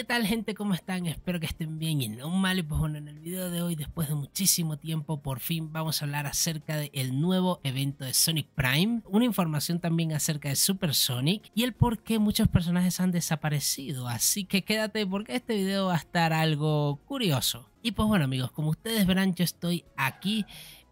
¿Qué tal gente? ¿Cómo están? Espero que estén bien y no mal. Y pues bueno, en el video de hoy, después de muchísimo tiempo, por fin vamos a hablar acerca del nuevo evento de Sonic Prime, una información también acerca de Super Sonic y el por qué muchos personajes han desaparecido. Así que quédate porque este video va a estar algo curioso. Y pues bueno amigos, como ustedes verán, yo estoy aquí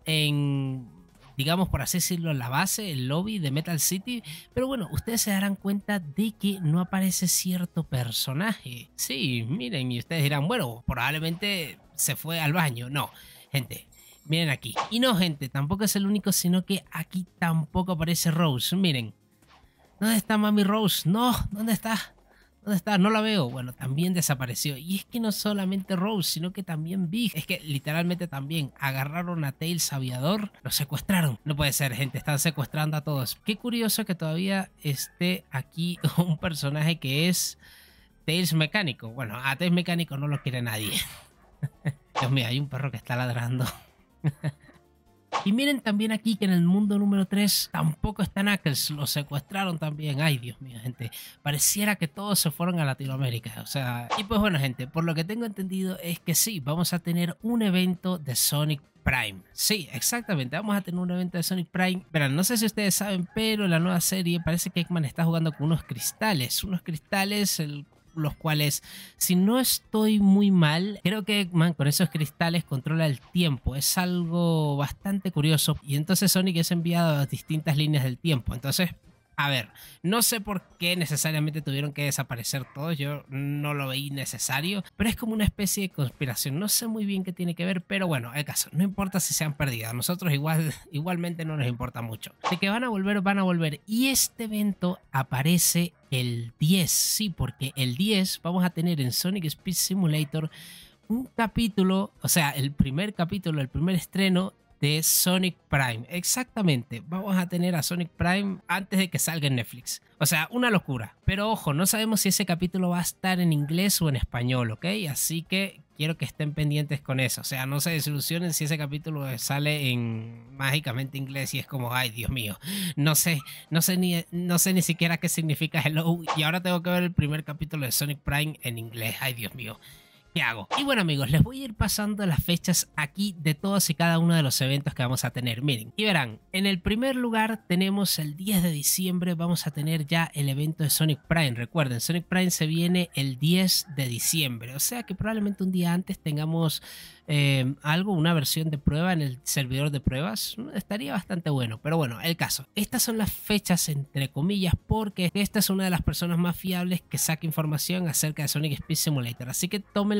en digamos por así decirlo, la base, el lobby de Metal City. Pero bueno, ustedes se darán cuenta de que no aparece cierto personaje. Sí, miren, y ustedes dirán, bueno, probablemente se fue al baño. No, gente, miren aquí. Y no, gente, tampoco es el único, sino que aquí tampoco aparece Rose. Miren. ¿Dónde está Mami Rose? No, ¿dónde está? ¿Dónde está? No la veo. Bueno, también desapareció. Y es que no solamente Rose, sino que también Big. Es que literalmente también agarraron a Tails Aviador, lo secuestraron. No puede ser, gente, están secuestrando a todos. Qué curioso que todavía esté aquí un personaje que es Tails Mecánico. Bueno, a Tails Mecánico no lo quiere nadie. Dios mío, hay un perro que está ladrando. Y miren también aquí que en el mundo número 3 tampoco están Knuckles, lo secuestraron también. Ay, Dios mío, gente. Pareciera que todos se fueron a Latinoamérica. O sea, y pues bueno, gente, por lo que tengo entendido es que sí, vamos a tener un evento de Sonic Prime. Sí, exactamente. Vamos a tener un evento de Sonic Prime. Verán, no sé si ustedes saben, pero la nueva serie parece que Eggman está jugando con unos cristales. Unos cristales, el los cuales, si no estoy muy mal, creo que Eggman con esos cristales controla el tiempo. Es algo bastante curioso. Y entonces Sonic es enviado a distintas líneas del tiempo. Entonces, a ver, no sé por qué necesariamente tuvieron que desaparecer todos, yo no lo veí necesario, pero es como una especie de conspiración, no sé muy bien qué tiene que ver, pero bueno, el caso, no importa si se han perdido, a nosotros igual, igualmente no nos importa mucho. Así que van a volver, van a volver, y este evento aparece el 10, sí, porque el 10 vamos a tener en Sonic Speed Simulator un capítulo, o sea, el primer capítulo, el primer estreno de Sonic Prime. Exactamente, vamos a tener a Sonic Prime antes de que salga en Netflix. O sea, una locura. Pero ojo, no sabemos si ese capítulo va a estar en inglés o en español, ¿ok? Así que quiero que estén pendientes con eso. O sea, no se desilusionen si ese capítulo sale en mágicamente inglés y es como, ay, Dios mío, no sé, no sé ni, no sé ni siquiera qué significa hello y ahora tengo que ver el primer capítulo de Sonic Prime en inglés. Ay, Dios mío. ¿Qué hago? Y bueno amigos, les voy a ir pasando las fechas aquí de todos y cada uno de los eventos que vamos a tener. Miren, y verán, en el primer lugar tenemos el 10 de diciembre, vamos a tener ya el evento de Sonic Prime. Recuerden, Sonic Prime se viene el 10 de diciembre, o sea que probablemente un día antes tengamos eh, algo, una versión de prueba en el servidor de pruebas. Mm, estaría bastante bueno, pero bueno, el caso. Estas son las fechas entre comillas porque esta es una de las personas más fiables que saca información acerca de Sonic Speed Simulator, así que tomen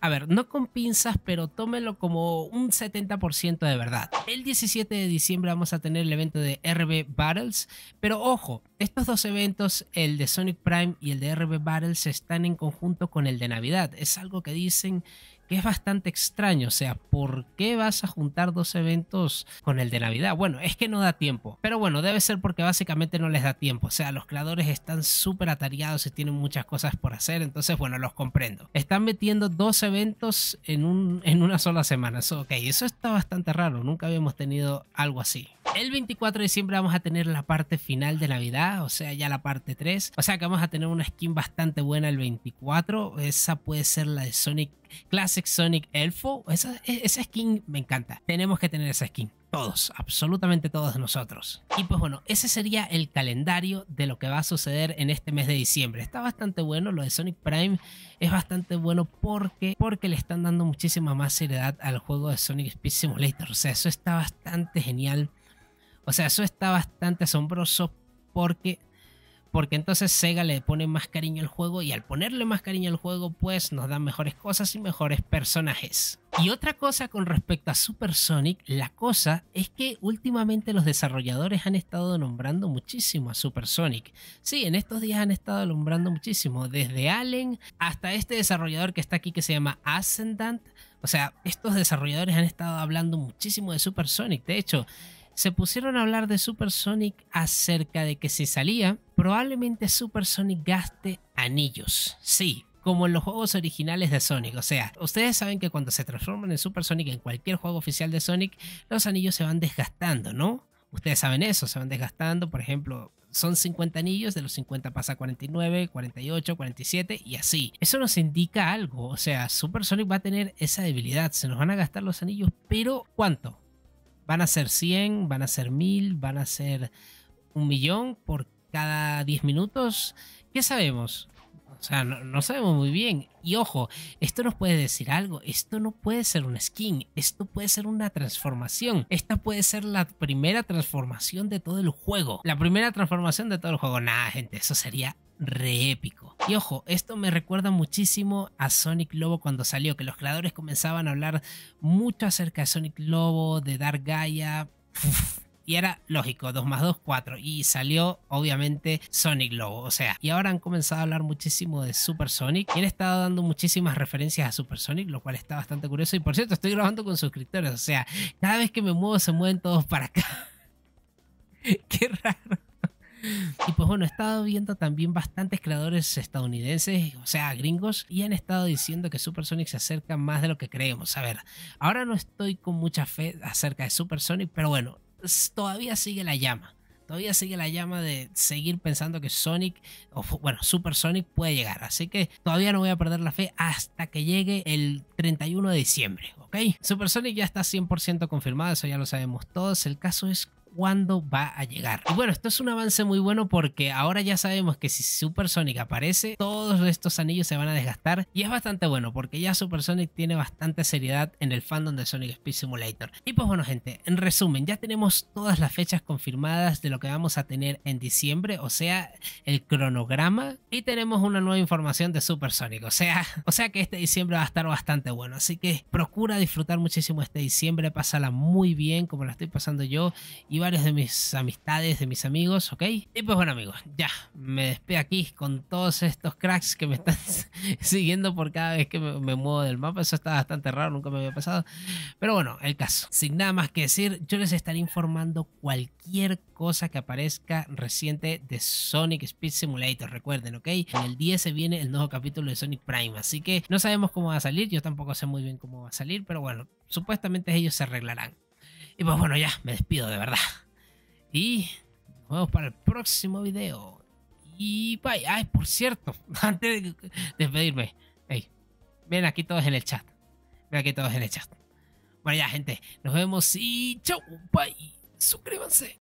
a ver, no con pinzas, pero tómelo como un 70% de verdad. El 17 de diciembre vamos a tener el evento de RB Battles, pero ojo, estos dos eventos, el de Sonic Prime y el de RB Battles, están en conjunto con el de Navidad. Es algo que dicen que es bastante extraño. O sea, ¿por qué vas a juntar dos eventos con el de Navidad? Bueno, es que no da tiempo. Pero bueno, debe ser porque básicamente no les da tiempo. O sea, los creadores están súper atareados y tienen muchas cosas por hacer. Entonces, bueno, los comprendo. Están metiendo dos eventos en, un, en una sola semana. eso está bastante raro. Nunca habíamos tenido algo así. El 24 de diciembre vamos a tener la parte final de Navidad, o sea, ya la parte 3. O sea que vamos a tener una skin bastante buena el 24. Esa puede ser la de Sonic Classic Sonic Elfo. E-, esa, skin me encanta. Tenemos que tener esa skin todos, absolutamente todos nosotros. Y pues bueno, ese sería el calendario de lo que va a suceder en este mes de diciembre. Está bastante bueno, lo de Sonic Prime es bastante bueno porque, porque le están dando muchísima más seriedad al juego de Sonic Speed Simulator. O sea, eso está bastante genial o sea, eso está bastante asombroso porque, porque entonces Sega le pone más cariño al juego y al ponerle más cariño al juego pues nos dan mejores cosas y mejores personajes. Y otra cosa con respecto a Super Sonic, la cosa es que últimamente los desarrolladores han estado nombrando muchísimo a Super Sonic. Sí, en estos días han estado nombrando muchísimo, desde Allen hasta este desarrollador que está aquí que se llama Ascendant. O sea, estos desarrolladores han estado hablando muchísimo de Super Sonic. De hecho, se pusieron a hablar de Super Sonic acerca de que si salía, probablemente Super Sonic gaste anillos. Sí, como en los juegos originales de Sonic. O sea, ustedes saben que cuando se transforman en Super Sonic en cualquier juego oficial de Sonic, los anillos se van desgastando, ¿no? Ustedes saben eso, se van desgastando, por ejemplo, son 50 anillos, de los 50 pasa 49, 48, 47 y así. Eso nos indica algo, o sea, Super Sonic va a tener esa debilidad, se nos van a gastar los anillos, pero ¿cuánto? Van a ser 100, van a ser 1000, van a ser un millón por cada 10 minutos. ¿Qué sabemos? O sea, no, sabemos muy bien. Y ojo, esto nos puede decir algo. Esto no puede ser un skin. Esto puede ser una transformación. Esta puede ser la primera transformación de todo el juego. La primera transformación de todo el juego. Nada, gente, eso sería re épico. Y ojo, esto me recuerda muchísimo a Sonic Lobo cuando salió, que los creadores comenzaban a hablar mucho acerca de Sonic Lobo, de Dark Gaia. y era lógico, 2 más 2, 4. Y salió, obviamente, Sonic Lobo. O sea, y ahora han comenzado a hablar muchísimo de Super Sonic. Y han estado dando muchísimas referencias a Super Sonic, lo cual está bastante curioso. Y por cierto, estoy grabando con suscriptores. O sea, cada vez que me muevo, se mueven todos para acá. Qué raro. Y pues bueno, he estado viendo también bastantes creadores estadounidenses, o sea, gringos, y han estado diciendo que Super Sonic se acerca más de lo que creemos. A ver, ahora no estoy con mucha fe acerca de Super Sonic, pero bueno, todavía sigue la llama. Todavía sigue la llama de seguir pensando que Sonic, o bueno, Super Sonic puede llegar. Así que todavía no voy a perder la fe hasta que llegue el 31 de diciembre, ¿ok? Super Sonic ya está 100% confirmado, eso ya lo sabemos todos. El caso es cuándo va a llegar. Y bueno, esto es un avance muy bueno porque ahora ya sabemos que si Super Sonic aparece, todos estos anillos se van a desgastar y es bastante bueno porque ya Super Sonic tiene bastante seriedad en el fandom de Sonic Speed Simulator. Y pues bueno gente, en resumen, ya tenemos todas las fechas confirmadas de lo que vamos a tener en diciembre, o sea, el cronograma y tenemos una nueva información de Super Sonic, o sea, o sea que este diciembre va a estar bastante bueno, así que procura disfrutar muchísimo este diciembre, pásala muy bien como la estoy pasando yo y de mis amistades, de mis amigos, ¿ok? Y pues bueno amigos, ya, me despido aquí con todos estos cracks que me están siguiendo por cada vez que me, muevo del mapa. Eso está bastante raro, nunca me había pasado. Pero bueno, el caso. Sin nada más que decir, yo les estaré informando cualquier cosa que aparezca reciente de Sonic Speed Simulator, recuerden, ¿ok? el 10 se viene el nuevo capítulo de Sonic Prime, así que no sabemos cómo va a salir, yo tampoco sé muy bien cómo va a salir, pero bueno, supuestamente ellos se arreglarán. Y pues bueno, ya, me despido de verdad. Y nos vemos para el próximo video. Y bye. Ay, por cierto, antes de despedirme, ven aquí todos en el chat. Ven aquí todos en el chat. Bueno, ya, gente, nos vemos y chau, bye. Suscríbanse.